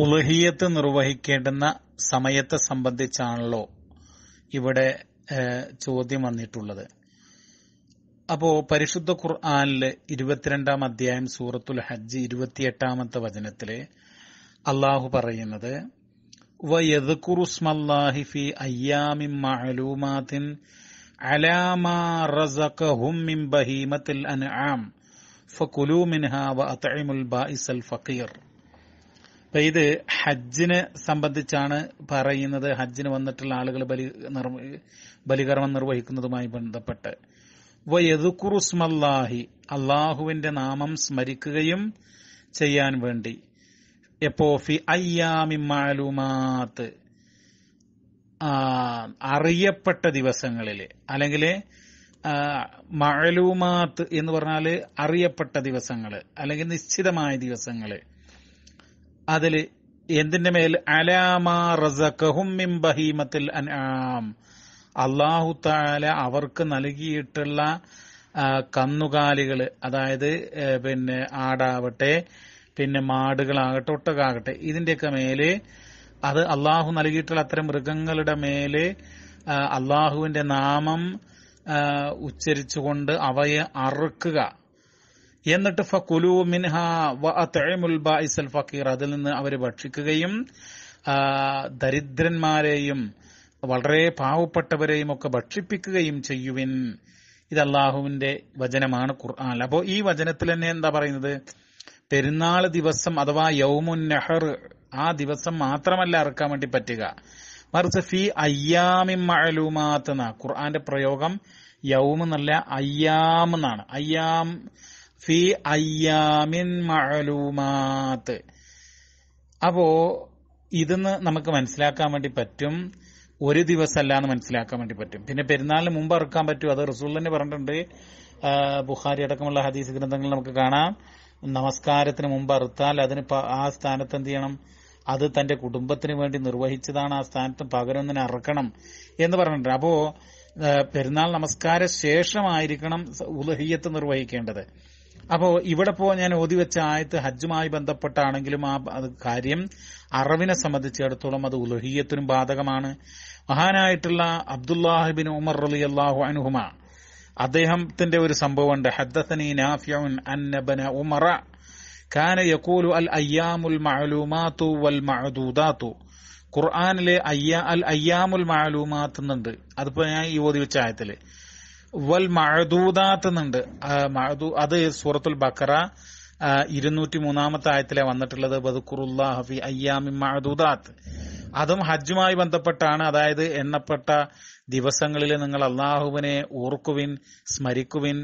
ഉലഹിയത്ത് നിർവഹിക്കേണ്ടുന്ന സമയത്തെ സംബന്ധിച്ചാണല്ലോ ഇവിടെ ചോദ്യം വന്നിട്ടുള്ളത് അപ്പോ പരിശുദ്ധ ഖുർആാനില് ഇരുപത്തിരണ്ടാം അധ്യായം സൂറത്തുൽ ഹജ്ജ് ഇരുപത്തിയെട്ടാമത്തെ വചനത്തില് അള്ളാഹു പറയുന്നത് വയദ്ഖുറുസ്മല്ലാഹി അലാമാ മിൻ ബഹീമത്തിൽ അൻആം മിൻഹാ ഫഖീർ അപ്പൊ ഇത് ഹജ്ജിനെ സംബന്ധിച്ചാണ് പറയുന്നത് ഹജ്ജിന് വന്നിട്ടുള്ള ആളുകൾ ബലി ബലികർമ്മം നിർവഹിക്കുന്നതുമായി ബന്ധപ്പെട്ട് വയതുക്കുറുസ്മല്ലാഹി അള്ളാഹുവിന്റെ നാമം സ്മരിക്കുകയും ചെയ്യാൻ വേണ്ടി എപ്പോ ഫി അയ്യാമി മാലുമാത്ത് അറിയപ്പെട്ട ദിവസങ്ങളിൽ അല്ലെങ്കിൽ മഴലുമാത്ത് എന്ന് പറഞ്ഞാൽ അറിയപ്പെട്ട ദിവസങ്ങള് അല്ലെങ്കിൽ നിശ്ചിതമായ ദിവസങ്ങള് അതിൽ എന്തിന്റെ മേൽ അലാമത്തിൽ അള്ളാഹു താല അവർക്ക് നൽകിയിട്ടുള്ള കന്നുകാലികള് അതായത് പിന്നെ ആടാവട്ടെ പിന്നെ മാടുകളാകട്ടെ ഒട്ടകാകട്ടെ ഇതിന്റെയൊക്കെ മേല് അത് അള്ളാഹു നൽകിയിട്ടുള്ള അത്തരം മൃഗങ്ങളുടെ മേല് അള്ളാഹുവിന്റെ നാമം ഉച്ചരിച്ചുകൊണ്ട് അവയെ അറുക്കുക എന്നിട്ട് ഫക്കുലു മിൻഹ വ ബായിസൽ ഫക്കീർ അതിൽ നിന്ന് അവർ ഭക്ഷിക്കുകയും ദരിദ്രന്മാരെയും വളരെ പാവപ്പെട്ടവരെയും ഒക്കെ ഭക്ഷിപ്പിക്കുകയും ചെയ്യുവിൻ ഇത് അള്ളാഹുവിന്റെ വചനമാണ് ഖുർആൻ അപ്പോൾ ഈ വചനത്തിൽ തന്നെ എന്താ പറയുന്നത് പെരുന്നാൾ ദിവസം അഥവാ യൗമുൻ നെഹർ ആ ദിവസം മാത്രമല്ല ഇറക്കാൻ വേണ്ടി പറ്റുക മറിച്ച് ഫി അയ്യാമി മഴലൂമാത്ത് ഖുർആന്റെ പ്രയോഗം യൗമെന്നല്ല അയ്യാം എന്നാണ് അയ്യാം ഫി അയ്യാമിൻ മഅലൂമാത്ത് അപ്പോ ഇതെന്ന് നമുക്ക് മനസ്സിലാക്കാൻ വേണ്ടി പറ്റും ഒരു ദിവസമല്ല എന്ന് മനസ്സിലാക്കാൻ വേണ്ടി പറ്റും പിന്നെ പെരുന്നാളിന് മുമ്പ് ഇറക്കാൻ പറ്റും അത് റസൂൾ തന്നെ പറഞ്ഞിട്ടുണ്ട് ബുഖാരി അടക്കമുള്ള ഹദീസ് ഗ്രന്ഥങ്ങൾ നമുക്ക് കാണാം നമസ്കാരത്തിന് മുമ്പ് അറുത്താൽ അതിന് ആ സ്ഥാനത്ത് എന്ത് ചെയ്യണം അത് തന്റെ കുടുംബത്തിന് വേണ്ടി നിർവഹിച്ചതാണ് ആ സ്ഥാനത്ത് തന്നെ അറക്കണം എന്ന് പറഞ്ഞിട്ടുണ്ട് അപ്പോ പെരുന്നാൾ നമസ്കാര ശേഷമായിരിക്കണം ഉലഹിയത്ത് നിർവഹിക്കേണ്ടത് അപ്പോൾ ഇവിടെ ഇപ്പോൾ ഞാൻ വെച്ച ആയത്ത് ഹജ്ജുമായി ബന്ധപ്പെട്ടാണെങ്കിലും ആ കാര്യം അറബിനെ സംബന്ധിച്ചിടത്തോളം അത് ഉലഹിയത്തിനും ബാധകമാണ് മഹാനായിട്ടുള്ള അബ്ദുല്ലാഹിബിൻ ഉമർ അലി അള്ളാഹു അനുഹുമ അദ്ദേഹത്തിന്റെ ഒരു സംഭവം സംഭവമുണ്ട് ഹദ്ദസനി നാഫിയുൻ അന്നബന ഉമറ കാന യക്കൂലു അൽ അയ്യാമുൽ മഅലൂമാത്തു വൽ മഅദൂദാത്തു ഖുർആനിലെ അയ്യാ അൽ അയ്യാമുൽ മഅലൂമാത്ത് എന്നുണ്ട് അതിപ്പോ ഞാൻ ഈ ഓതി വെച്ച ആയത്തില് വൽ മഴദൂദാത്ത് എന്നുണ്ട് അത് സൂറത്തുൽ ബക്കറ ഇരുന്നൂറ്റി മൂന്നാമത്തെ ആയത്തിലെ വന്നിട്ടുള്ളത് ഹഫി അയ്യാമി മഴദൂദാത്ത് അതും ഹജ്ജുമായി ബന്ധപ്പെട്ടാണ് അതായത് എണ്ണപ്പെട്ട ദിവസങ്ങളിൽ നിങ്ങൾ അള്ളാഹുവിനെ ഓർക്കുവിൻ സ്മരിക്കുവിൻ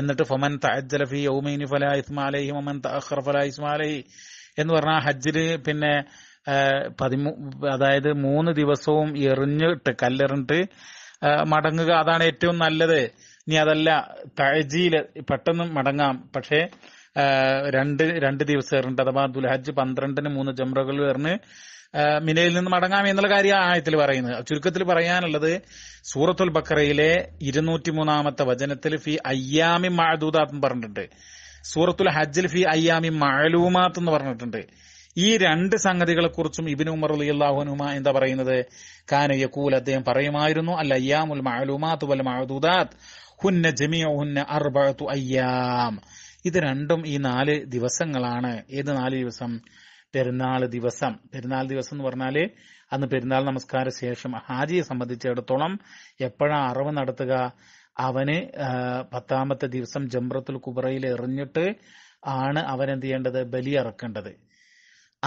എന്നിട്ട് ഫമൻ തഅജ്ജലഫി യൗമൈനി ഫല ഇസ്മാലഹി മമൻ തഅഖർ ഫല ഇസ്മാലഹി എന്ന് പറഞ്ഞാൽ ഹജ്ജിൽ പിന്നെ പതിമൂ അതായത് മൂന്ന് ദിവസവും എറിഞ്ഞിട്ട് കല്ലെറിഞ്ഞിട്ട് മടങ്ങുക അതാണ് ഏറ്റവും നല്ലത് ഇനി അതല്ല തഴജിയിൽ പെട്ടെന്ന് മടങ്ങാം പക്ഷേ രണ്ട് രണ്ട് ദിവസം എറിഞ്ഞിട്ട് അഥവാ ദുൽഹജ് പന്ത്രണ്ടിന് മൂന്ന് ജംറകൾ എറിഞ്ഞ് മിനയിൽ നിന്ന് മടങ്ങാം എന്നുള്ള കാര്യം ആയത്തിൽ പറയുന്നത് ചുരുക്കത്തിൽ പറയാനുള്ളത് സൂറത്തുൽ ബക്കറയിലെ ഇരുന്നൂറ്റി മൂന്നാമത്തെ വചനത്തിൽ ഫി അയ്യാമി മഴദൂദാത്ത് പറഞ്ഞിട്ടുണ്ട് സൂറത്തുൽ ഹജ്ജിൽ ഫി അയ്യാമി മഴലൂമാത്ത് എന്ന് പറഞ്ഞിട്ടുണ്ട് ഈ രണ്ട് സംഗതികളെ കുറിച്ചും ഇബിൻ ഉമർ അലി അള്ളാഹുനുമ എന്താ പറയുന്നത് കാന അദ്ദേഹം പറയുമായിരുന്നു അല്ല അയ്യാമുൽ മഅലൂമാത്ത് വൽ മഅദൂദാത്ത് ഹുന്ന ജമിയ ഹുന്ന അർബഅത്തു അയ്യാം ഇത് രണ്ടും ഈ നാല് ദിവസങ്ങളാണ് ഏത് നാല് ദിവസം പെരുന്നാൾ ദിവസം പെരുന്നാൾ ദിവസം എന്ന് പറഞ്ഞാൽ അന്ന് പെരുന്നാൾ നമസ്കാര ശേഷം ഹാജിയെ സംബന്ധിച്ചിടത്തോളം എപ്പോഴാ അറിവ് നടത്തുക അവന് പത്താമത്തെ ദിവസം ജംറത്തുൽ കുബറയിൽ എറിഞ്ഞിട്ട് ആണ് അവൻ എന്ത് ചെയ്യേണ്ടത് ബലി ഇറക്കേണ്ടത്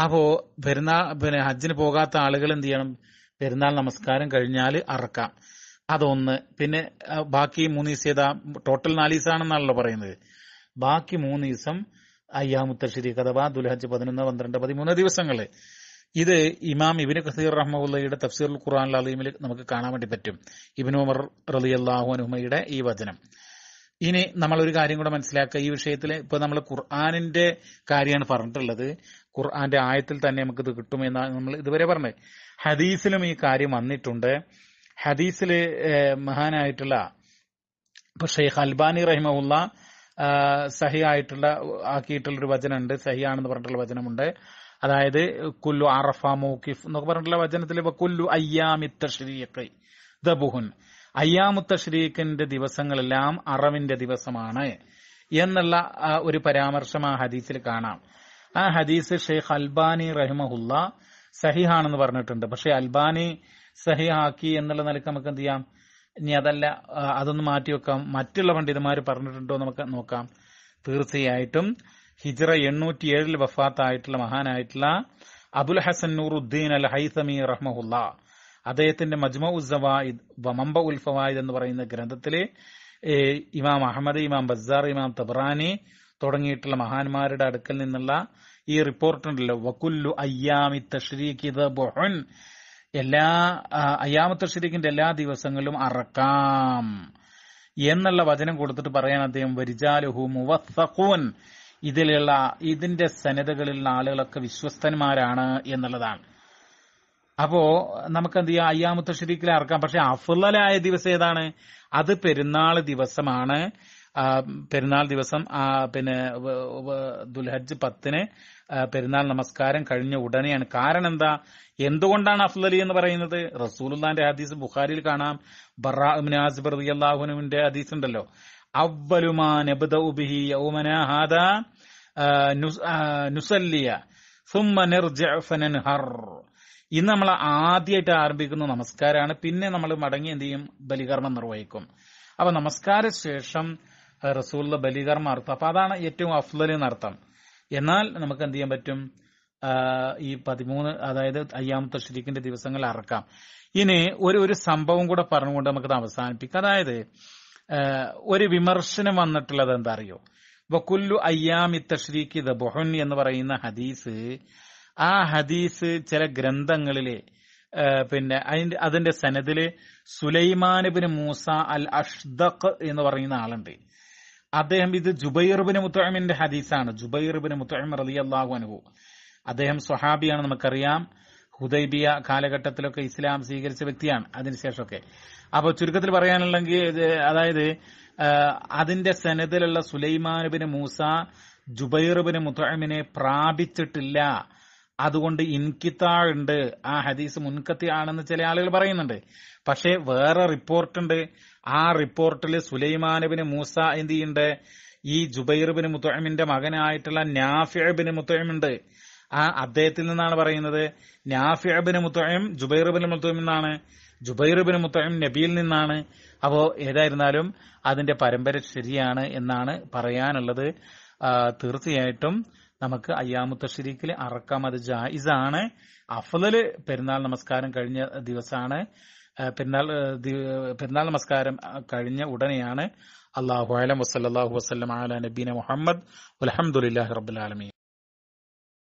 അപ്പോ പെരുന്നാൾ പിന്നെ ഹജ്ജിന് പോകാത്ത ആളുകൾ എന്ത് ചെയ്യണം പെരുന്നാൾ നമസ്കാരം കഴിഞ്ഞാല് അറക്കാം അതൊന്ന് പിന്നെ ബാക്കി മൂന്ന് ദിവസം ഏതാ ടോട്ടൽ നാല് ദിവസമാണെന്നാണല്ലോ പറയുന്നത് ബാക്കി മൂന്ന് ദിവസം അയ്യാമുത്തശ്ശേരിക്ക് അഥവാ ദുൽഹജ് പതിനൊന്ന് പന്ത്രണ്ട് പതിമൂന്ന് ദിവസങ്ങള് ഇത് ഇമാം ഇബിന് ഖസീർ റഹ്മുല്ലയുടെ തഫ്സീർ ഖുർആൻ അലീമിൽ നമുക്ക് കാണാൻ വേണ്ടി പറ്റും ഇബിൻ ഉമർ റലി അള്ളാഹു അനുഹമയുടെ ഈ വചനം ഇനി നമ്മൾ ഒരു കാര്യം കൂടെ മനസ്സിലാക്കുക ഈ വിഷയത്തിൽ ഇപ്പൊ നമ്മൾ ഖുർആാനിന്റെ കാര്യമാണ് പറഞ്ഞിട്ടുള്ളത് ഖുർആാന്റെ ആയത്തിൽ തന്നെ നമുക്ക് ഇത് കിട്ടുമെന്നാണ് നമ്മൾ ഇതുവരെ പറഞ്ഞത് ഹദീസിലും ഈ കാര്യം വന്നിട്ടുണ്ട് ഹദീസില് മഹാനായിട്ടുള്ള ഇപ്പൊ ഷെയ്ഖ് അൽബാനി റഹിമുള്ള സഹി ആയിട്ടുള്ള ആക്കിയിട്ടുള്ള ഒരു വചനമുണ്ട് സഹിയാണെന്ന് പറഞ്ഞിട്ടുള്ള വചനമുണ്ട് അതായത് കുല്ലു അറഫ മോക്കിഫ് എന്നൊക്കെ പറഞ്ഞിട്ടുള്ള വചനത്തിൽ ഇപ്പൊ കുല്ലു അയ്യാമിത്ത ദബുഹുൻ അയ്യാമുത്ത ഷരീഖിന്റെ ദിവസങ്ങളെല്ലാം അറവിന്റെ ദിവസമാണ് എന്നുള്ള ഒരു പരാമർശം ആ ഹദീസിൽ കാണാം ആ ഹദീസ് ഷെയ്ഖ് അൽബാനി റഹിമഹുല്ല സഹിഹാണെന്ന് പറഞ്ഞിട്ടുണ്ട് പക്ഷെ അൽബാനി സഹിഹാക്കി എന്നുള്ള നിലക്ക് നമുക്ക് എന്ത് ചെയ്യാം ഇനി അതല്ല അതൊന്ന് മാറ്റി വെക്കാം മറ്റുള്ള പണ്ഡിതന്മാർ പറഞ്ഞിട്ടുണ്ടോ നമുക്ക് നോക്കാം തീർച്ചയായിട്ടും ഹിജറ എണ്ണൂറ്റി ഏഴിൽ വഫാത്തായിട്ടുള്ള മഹാനായിട്ടുള്ള അബുൽ ഹസൻ നൂറുദ്ദീൻ അൽ ഹൈസമി റഹ്മുല്ല അദ്ദേഹത്തിന്റെ മജ്മ ഉസ്സവായിദ് വമമ്പ ഉൽഫവായിദ് എന്ന് പറയുന്ന ഗ്രന്ഥത്തിലെ ഇമാം അഹമ്മദ് ഇമാം ബസാർ ഇമാം തബ്രാനി തുടങ്ങിയിട്ടുള്ള മഹാന്മാരുടെ അടുക്കൽ നിന്നുള്ള ഈ റിപ്പോർട്ട് ഉണ്ടല്ലോ വക്കുല്ലു അയ്യാമി തഷ്രീഖിദ് ബൊഹൻ എല്ലാ അയ്യാമ തഷ്രീഖിന്റെ എല്ലാ ദിവസങ്ങളിലും അറക്കാം എന്നുള്ള വചനം കൊടുത്തിട്ട് പറയാൻ അദ്ദേഹം വരിജാലുഹു മുവസഖൂൻ ഇതിലുള്ള ഇതിന്റെ സനദുകളിലുള്ള ആളുകളൊക്കെ വിശ്വസ്തന്മാരാണ് എന്നുള്ളതാണ് അപ്പോ നമുക്ക് എന്ത് ചെയ്യാം അയ്യാമുത്ത ഷരീക്കിൽ അറക്കാം പക്ഷെ അഫുള്ളലായ ദിവസം ഏതാണ് അത് പെരുന്നാൾ ദിവസമാണ് പെരുന്നാൾ ദിവസം പിന്നെ ദുൽഹജ് പത്തിന് പെരുന്നാൾ നമസ്കാരം കഴിഞ്ഞ ഉടനെയാണ് കാരണം എന്താ എന്തുകൊണ്ടാണ് അഫ്ലലി എന്ന് പറയുന്നത് റസൂലുല്ലാന്റെ ഹദീസ് ബുഖാരിയിൽ കാണാം ബറാസ് അള്ളാഹുനുവിന്റെ ഹദീസ് ഉണ്ടല്ലോ അവലുമാൻ നുസല്ലിയ ثم ഇന്ന് നമ്മൾ ആദ്യമായിട്ട് ആരംഭിക്കുന്ന നമസ്കാരമാണ് പിന്നെ നമ്മൾ മടങ്ങി എന്ത് ചെയ്യും ബലികർമ്മം നിർവഹിക്കും അപ്പൊ നമസ്കാര ശേഷം റസൂലിന്റെ ബലികർമ്മ അർത്ഥം അപ്പൊ അതാണ് ഏറ്റവും അഫ്ലൽ എന്നർത്ഥം എന്നാൽ നമുക്ക് എന്ത് ചെയ്യാൻ പറ്റും ഈ പതിമൂന്ന് അതായത് അയ്യാമത്തെ ഷിരിക്കിന്റെ ദിവസങ്ങൾ അറക്കാം ഇനി ഒരു ഒരു സംഭവം കൂടെ പറഞ്ഞുകൊണ്ട് നമുക്കത് അവസാനിപ്പിക്കാം അതായത് ഒരു വിമർശനം വന്നിട്ടുള്ളത് എന്താ അറിയോ വക്കുല്ലു അയ്യാമി തഷ്രീഖി ദ ബൊഹൻ എന്ന് പറയുന്ന ഹദീസ് ആ ഹദീസ് ചില ഗ്രന്ഥങ്ങളിലെ പിന്നെ അതിന്റെ അതിന്റെ സനദില് സുലൈമാനബിന് മൂസ അൽ അഷ്ദഖ് എന്ന് പറയുന്ന ആളുണ്ട് അദ്ദേഹം ഇത് ജുബൈർബിന് മുത്തഅമിന്റെ ഹദീസാണ് ജുബൈർബിന് മുത്തഴം റലി അള്ളാഹു അനുഭവം അദ്ദേഹം സ്വഹാബിയാണ് നമുക്കറിയാം ഹുദൈബിയ കാലഘട്ടത്തിലൊക്കെ ഇസ്ലാം സ്വീകരിച്ച വ്യക്തിയാണ് അതിനുശേഷമൊക്കെ അപ്പോൾ ചുരുക്കത്തിൽ പറയാനുള്ളെങ്കിൽ അതായത് അതിന്റെ സനദിലുള്ള സുലൈമാനുബിന് മൂസ ജുബൈറുബിന് മുത്തഅമിനെ പ്രാപിച്ചിട്ടില്ല അതുകൊണ്ട് ഇൻകിത്താ ഉണ്ട് ആ ഹദീസ് മുൻകത്തി ആണെന്ന് ചില ആളുകൾ പറയുന്നുണ്ട് പക്ഷേ വേറെ റിപ്പോർട്ടുണ്ട് ആ റിപ്പോർട്ടിൽ സുലൈമാനബിന് മൂസ എന്ത് ചെയ്യുന്നുണ്ട് ഈ ജുബൈർ ബിൻ മകനായിട്ടുള്ള നാഫിഅ ബിൻ ആ അദ്ദേഹത്തിൽ നിന്നാണ് പറയുന്നത് നാഫിഅ ബിൻ മുത്തോം ജുബൈർ ബിൻ എന്നാണ് ജുബൈറുബിന് ബിൻ നബിയിൽ നിന്നാണ് അപ്പോ ഏതായിരുന്നാലും അതിന്റെ പരമ്പര ശരിയാണ് എന്നാണ് പറയാനുള്ളത് തീർച്ചയായിട്ടും നമുക്ക് അയ്യാമുത്ത ഷരീഖിലെ അറക്കാം അത് ജായിസാണ് അഫ്ലല് പെരുന്നാൾ നമസ്കാരം കഴിഞ്ഞ ദിവസമാണ് പെരുന്നാൾ പെരുന്നാൾ നമസ്കാരം കഴിഞ്ഞ ഉടനെയാണ് അള്ളാഹു അലം വസ്ലാഹു വസ്ലം അല നബീന മുഹമ്മദ് അലഹമുല്ലാ റബ്ബുലാലമീൻ